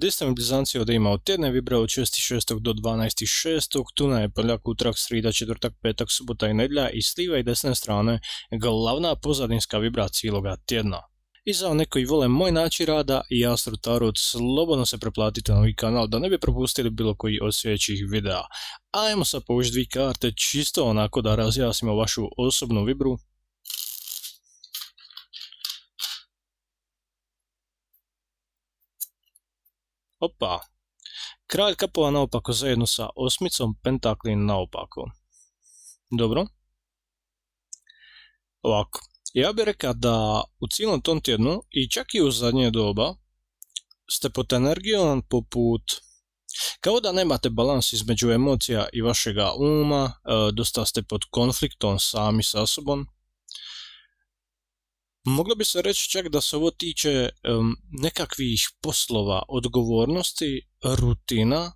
Destabilizacija da ima od tjedne vibra od 6.6. do 12.6. Tuna je prljak, utrak, srida, četvrtak, petak, subota i nedlja i slive i desne strane glavna pozadinska vibra cijeloga tjedna. I za one koji vole moj način rada i Astro Tarot, slobodno se preplatite na ovaj kanal da ne bi propustili bilo koji od sljedećih videa. Ajmo sad povući dvije karte čisto onako da razjasnimo vašu osobnu vibru Opa. Kralj kapova naopako zajedno sa osmicom pentaklin naopako. Dobro. Ovako. Ja bih rekao da u cijelom tom tjednu i čak i u zadnje doba ste pod energijom poput kao da nemate balans između emocija i vašega uma, e, dosta ste pod konfliktom sami sa sobom, Moglo bi se reći čak da se ovo tiče nekakvih poslova, odgovornosti, rutina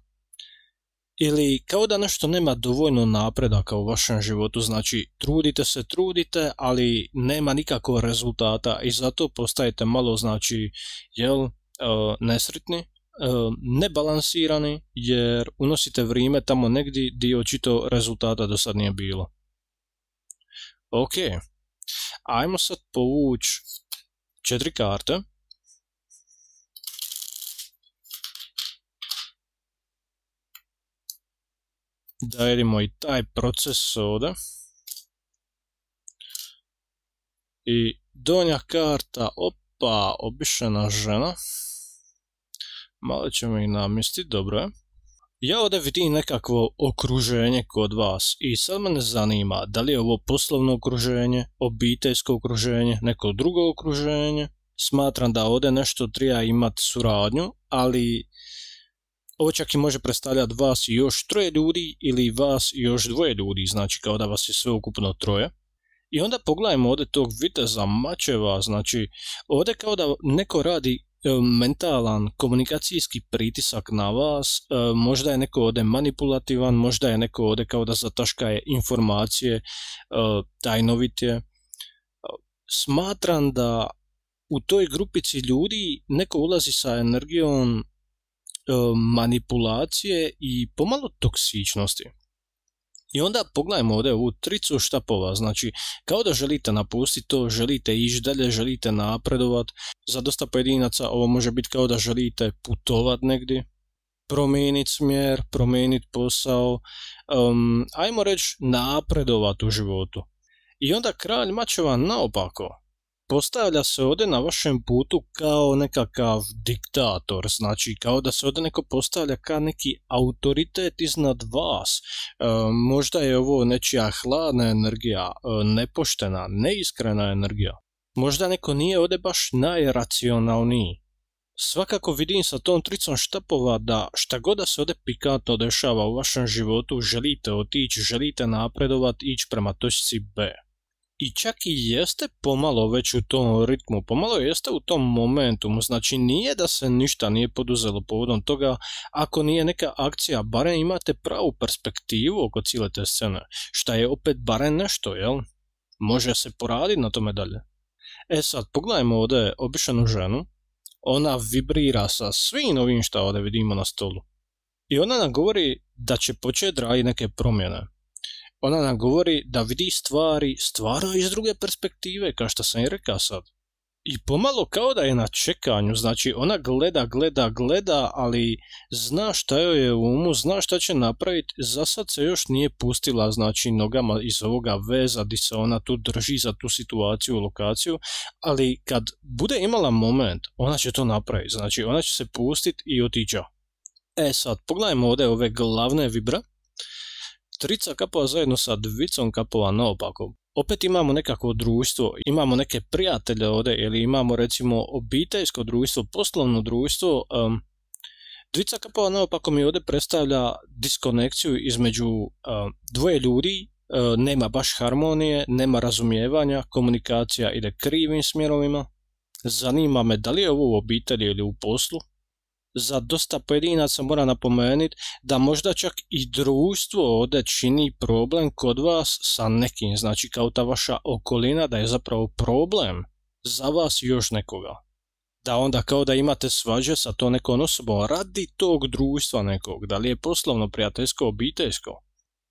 ili kao da nešto nema dovoljno napredaka u vašem životu, znači trudite se, trudite, ali nema nikakvog rezultata i zato postajete malo znači jel e, nesretni, e, nebalansirani jer unosite vrijeme tamo negdje gdje očito rezultata do sad nije bilo. Ok, Ajmo sad povući četiri karte. Da vidimo i taj proces ovdje. I donja karta, opa, obišena žena. Malo ćemo ih namjestiti, dobro je. Ja ovdje vidim nekakvo okruženje kod vas i sad mene zanima da li je ovo poslovno okruženje, obiteljsko okruženje, neko drugo okruženje. Smatram da ovdje nešto treba imati suradnju, ali ovo čak i može predstavljati vas i još troje ljudi ili vas i još dvoje ljudi, znači kao da vas je sve ukupno troje. I onda pogledajmo ovdje tog viteza mačeva, znači ovdje kao da neko radi E, mentalan komunikacijski pritisak na vas, e, možda je neko ovdje manipulativan, možda je neko ovdje kao da zataškaje informacije, e, tajnovit Smatram da u toj grupici ljudi neko ulazi sa energijom manipulacije i pomalo toksičnosti. I onda pogledajmo ovdje ovu tricu štapova, znači kao da želite napustiti to, želite ići dalje, želite napredovat, za dosta pojedinaca ovo može biti kao da želite putovat negdje, promijeniti smjer, promijeniti posao, ajmo reći napredovat u životu. I onda kralj mačeva naopako, postavlja se ovdje na vašem putu kao nekakav diktator, znači kao da se ovdje neko postavlja kao neki autoritet iznad vas. E, možda je ovo nečija hladna energija, e, nepoštena, neiskrena energija. Možda neko nije ovdje baš najracionalniji. Svakako vidim sa tom tricom štapova da šta god da se ovdje pikato dešava u vašem životu, želite otići, želite napredovati, ići prema točci B i čak i jeste pomalo već u tom ritmu, pomalo jeste u tom momentu, znači nije da se ništa nije poduzelo povodom toga, ako nije neka akcija, barem imate pravu perspektivu oko cijele te scene, šta je opet barem nešto, jel? Može se poraditi na tome dalje. E sad, pogledajmo ovdje obišanu ženu, ona vibrira sa svim ovim šta ovdje vidimo na stolu. I ona nam govori da će početi raditi neke promjene ona nam govori da vidi stvari stvarno iz druge perspektive, kao što sam i rekao sad. I pomalo kao da je na čekanju, znači ona gleda, gleda, gleda, ali zna šta joj je u umu, zna šta će napraviti, za sad se još nije pustila znači nogama iz ovoga veza di se ona tu drži za tu situaciju, lokaciju, ali kad bude imala moment, ona će to napraviti, znači ona će se pustiti i otiđa. E sad, pogledajmo ovdje ove glavne vibra Trica kapova zajedno sa dvicom kapova naopako. Opet imamo nekako društvo, imamo neke prijatelje ovdje ili imamo recimo obiteljsko društvo, poslovno društvo. dvica kapova naopako mi ovdje predstavlja diskonekciju između dvoje ljudi, nema baš harmonije, nema razumijevanja, komunikacija ide krivim smjerovima. Zanima me da li je ovo u obitelji ili u poslu, za dosta pojedinaca mora napomenuti da možda čak i društvo ovdje čini problem kod vas sa nekim, znači kao ta vaša okolina da je zapravo problem za vas još nekoga. Da onda kao da imate svađe sa to nekom osobom radi tog društva nekog, da li je poslovno, prijateljsko, obiteljsko.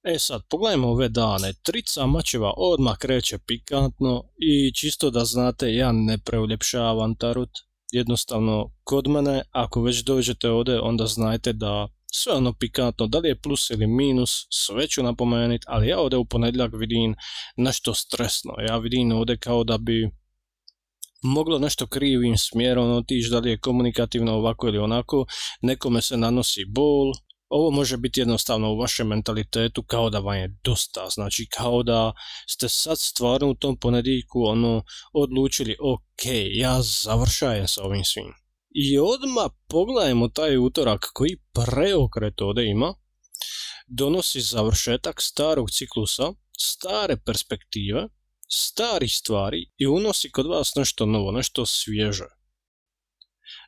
E sad, pogledajmo ove dane. Trica mačeva odmah kreće pikantno i čisto da znate, ja ne preuljepšavam tarut jednostavno kod mene, ako već dođete ovdje, onda znajte da sve ono pikantno, da li je plus ili minus, sve ću napomenuti, ali ja ovdje u ponedljak vidim nešto stresno, ja vidim ovdje kao da bi moglo nešto krivim smjerom otići, da li je komunikativno ovako ili onako, nekome se nanosi bol, ovo može biti jednostavno u vašem mentalitetu kao da vam je dosta, znači kao da ste sad stvarno u tom ponedjeljku ono odlučili ok, ja završajem sa ovim svim. I odmah pogledajmo taj utorak koji preokret ovdje ima, donosi završetak starog ciklusa, stare perspektive, starih stvari i unosi kod vas nešto novo, nešto svježe.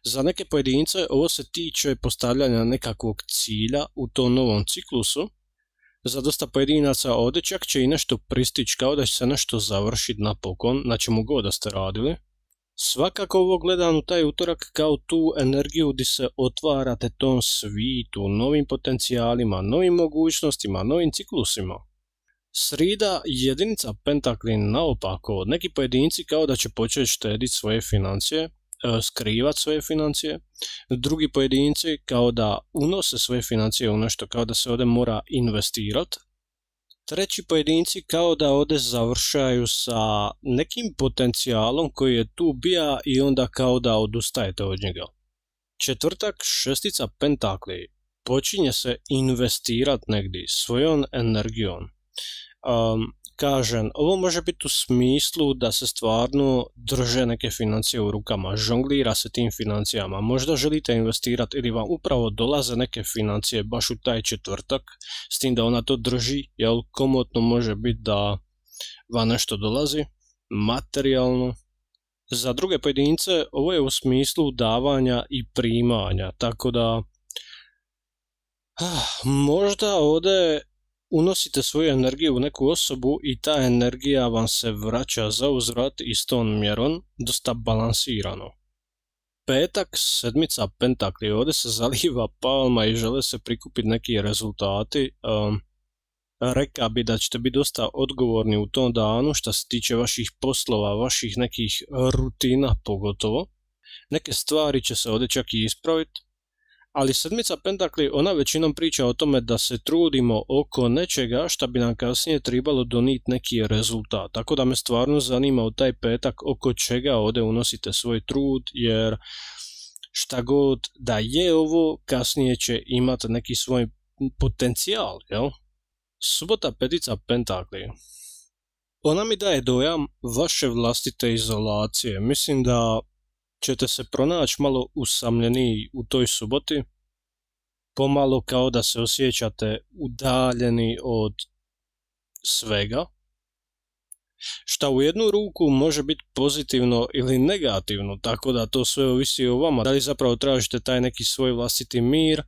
Za neke pojedince ovo se tiče postavljanja nekakvog cilja u tom novom ciklusu, za dosta pojedinaca ovdje čak će i nešto pristići kao da će se nešto završiti napokon, na čemu god da ste radili. Svakako ovo gledam u taj utorak kao tu energiju gdje se otvarate tom svitu, novim potencijalima, novim mogućnostima, novim ciklusima. Srida jedinica pentakli naopako, neki pojedinci kao da će početi štediti svoje financije, E, skrivat svoje financije, drugi pojedinci kao da unose svoje financije u nešto, kao da se ovdje mora investirati, treći pojedinci kao da ovdje završaju sa nekim potencijalom koji je tu bija i onda kao da odustajete od njega. Četvrtak, šestica pentakli, počinje se investirati negdje svojom energijom kažem, ovo može biti u smislu da se stvarno drže neke financije u rukama, žonglira se tim financijama, možda želite investirati ili vam upravo dolaze neke financije baš u taj četvrtak, s tim da ona to drži, jel komotno može biti da vam nešto dolazi, materijalno. Za druge pojedince ovo je u smislu davanja i primanja, tako da... Ah, možda ovdje unosite svoju energiju u neku osobu i ta energija vam se vraća za uzvrat tom mjerom, dosta balansirano. Petak, sedmica pentakli, ovdje se zaliva palma i žele se prikupiti neki rezultati. Um, reka bi da ćete biti dosta odgovorni u tom danu što se tiče vaših poslova, vaših nekih rutina pogotovo. Neke stvari će se ovdje čak i ispraviti, ali sedmica pentakli ona većinom priča o tome da se trudimo oko nečega šta bi nam kasnije trebalo donijeti neki rezultat. Tako da me stvarno zanima u taj petak oko čega ovdje unosite svoj trud jer šta god da je ovo kasnije će imati neki svoj potencijal. Jel? Subota petica pentakli. Ona mi daje dojam vaše vlastite izolacije. Mislim da ćete se pronaći malo usamljeniji u toj suboti, pomalo kao da se osjećate udaljeni od svega, šta u jednu ruku može biti pozitivno ili negativno, tako da to sve ovisi o vama. Da li zapravo tražite taj neki svoj vlastiti mir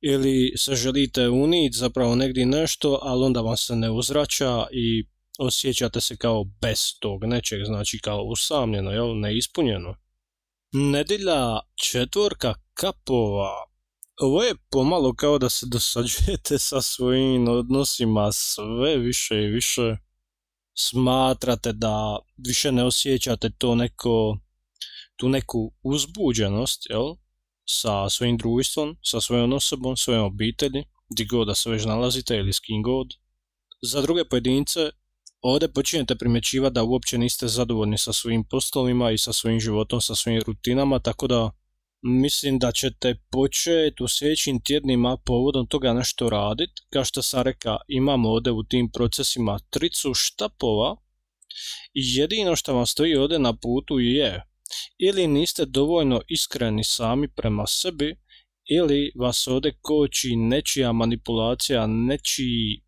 ili se želite unit zapravo negdje nešto, ali onda vam se ne uzrača i osjećate se kao bez tog nečeg, znači kao usamljeno, jel, neispunjeno. Nedilja četvorka kapova. Ovo je pomalo kao da se dosađujete sa svojim odnosima sve više i više. Smatrate da više ne osjećate to neko, tu neku uzbuđenost jel? sa svojim društvom, sa svojom osobom, svojom obitelji, gdje god da se već nalazite ili s kim god. Za druge pojedince Ovdje počinjete primjećivati da uopće niste zadovoljni sa svojim poslovima i sa svojim životom, sa svojim rutinama, tako da mislim da ćete početi u sljedećim tjednima povodom toga nešto raditi. Kao što sam reka, imamo ovdje u tim procesima tricu štapova i jedino što vam stoji ovdje na putu je ili niste dovoljno iskreni sami prema sebi ili vas ovdje koči nečija manipulacija, nečiji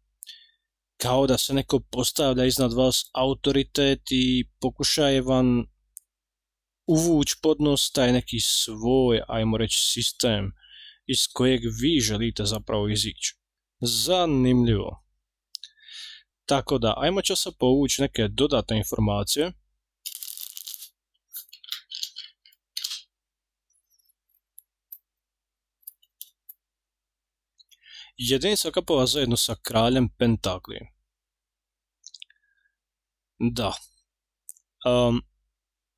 kao da se neko postavlja iznad vas autoritet i pokušaje vam uvući podnos taj neki svoj, ajmo reći, sistem iz kojeg vi želite zapravo izići. Zanimljivo. Tako da, ajmo će se povući neke dodatne informacije Jedinica kapova zajedno sa kraljem Pentakli. Da. Um,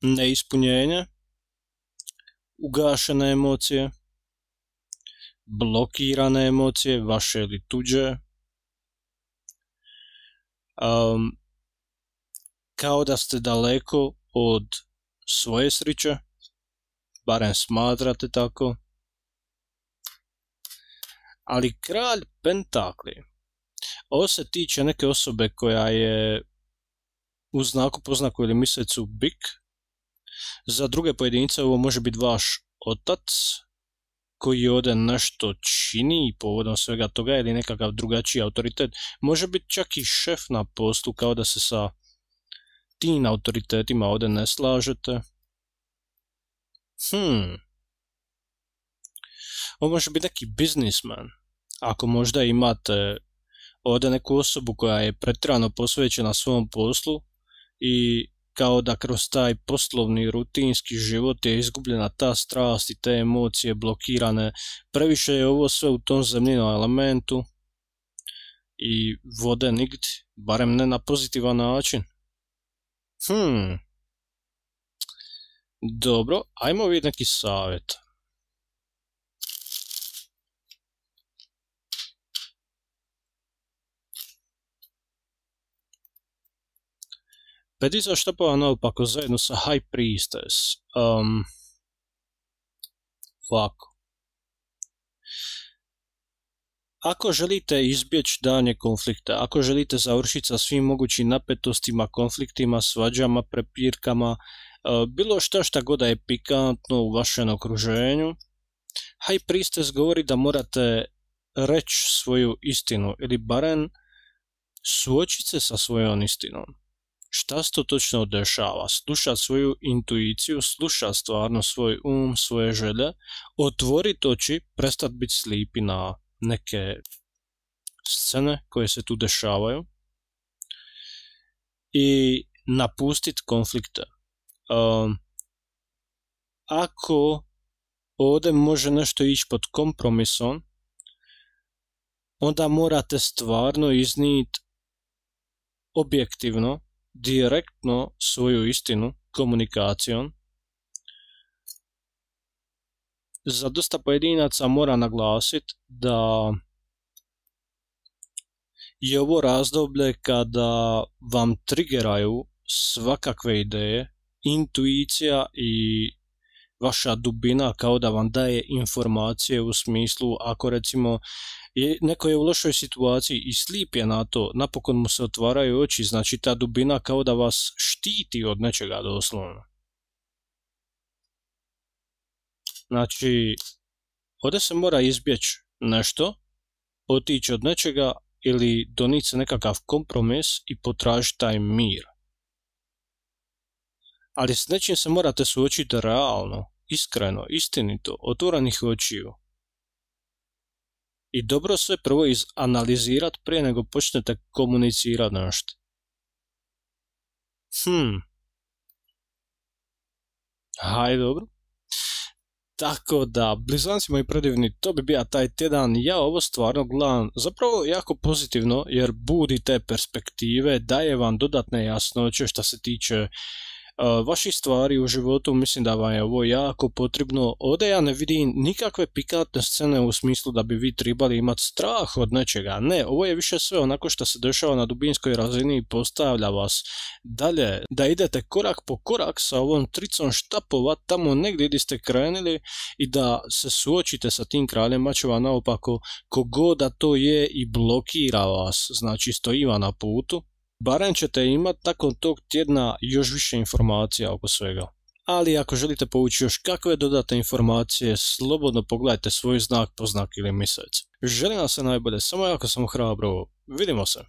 neispunjenje, ugašene emocije, blokirane emocije, vaše ili tuđe. Um, kao da ste daleko od svoje sriće, barem smatrate tako ali kralj pentakli. Ovo se tiče neke osobe koja je u znaku, poznaku ili mislecu bik. Za druge pojedince ovo može biti vaš otac koji ovdje nešto čini i povodom svega toga ili nekakav drugačiji autoritet. Može biti čak i šef na poslu kao da se sa tim autoritetima ovdje ne slažete. Hmm, on može biti neki biznisman. Ako možda imate ovdje neku osobu koja je pretrano posvećena svom poslu i kao da kroz taj poslovni rutinski život je izgubljena ta strast i te emocije blokirane. Previše je ovo sve u tom zemljinom elementu i vode nigdje, barem ne na pozitivan način. Hmm. Dobro, ajmo vidjeti neki savjet. što istapán naopako zajedno sa High Priestess. Um, ovako. Ako želite izbjeći danje konflikta, ako želite završiti sa svim mogućim napetostima, konfliktima, svađama, prepirkama, uh, bilo šta šta god je pikantno u vašem okruženju, High Priestess govori da morate reći svoju istinu ili barem suočiti se sa svojom istinom šta se to točno dešava, sluša svoju intuiciju, sluša stvarno svoj um, svoje želje, otvoriti oči, prestat biti slipi na neke scene koje se tu dešavaju i napustiti konflikte. Ehm, ako ovdje može nešto ići pod kompromisom, onda morate stvarno iznijeti objektivno direktno svoju istinu komunikacijom. Za dosta pojedinaca mora naglasiti da je ovo razdoblje kada vam triggeraju svakakve ideje, intuicija i vaša dubina kao da vam daje informacije u smislu ako recimo je, neko je u lošoj situaciji i slip je na to, napokon mu se otvaraju oči, znači ta dubina kao da vas štiti od nečega doslovno. Znači, ovdje se mora izbjeći nešto, otići od nečega ili donijeti se nekakav kompromis i potražiti taj mir. Ali s nečim se morate suočiti realno, iskreno, istinito, otvorenih očiju. I dobro sve prvo izanalizirat prije nego počnete komunicirat nešto. Hmm. Hajde, dobro. Tako da, blizanci moji predivni, to bi bio taj tjedan. Ja ovo stvarno gledam zapravo jako pozitivno jer budi te perspektive, daje vam dodatne jasnoće što se tiče vaših stvari u životu, mislim da vam je ovo jako potrebno. ode ja ne vidim nikakve pikatne scene u smislu da bi vi trebali imati strah od nečega. Ne, ovo je više sve onako što se dešava na dubinskoj razini i postavlja vas dalje da idete korak po korak sa ovom tricom štapova tamo negdje gdje ste krenili i da se suočite sa tim kraljem mačeva naopako kogoda to je i blokira vas, znači stojiva na putu barem ćete imati nakon tog tjedna još više informacija oko svega. Ali ako želite povući još kakve dodatne informacije, slobodno pogledajte svoj znak, poznak ili mjesec. Želim vam se najbolje, samo jako sam hrabro. Vidimo se!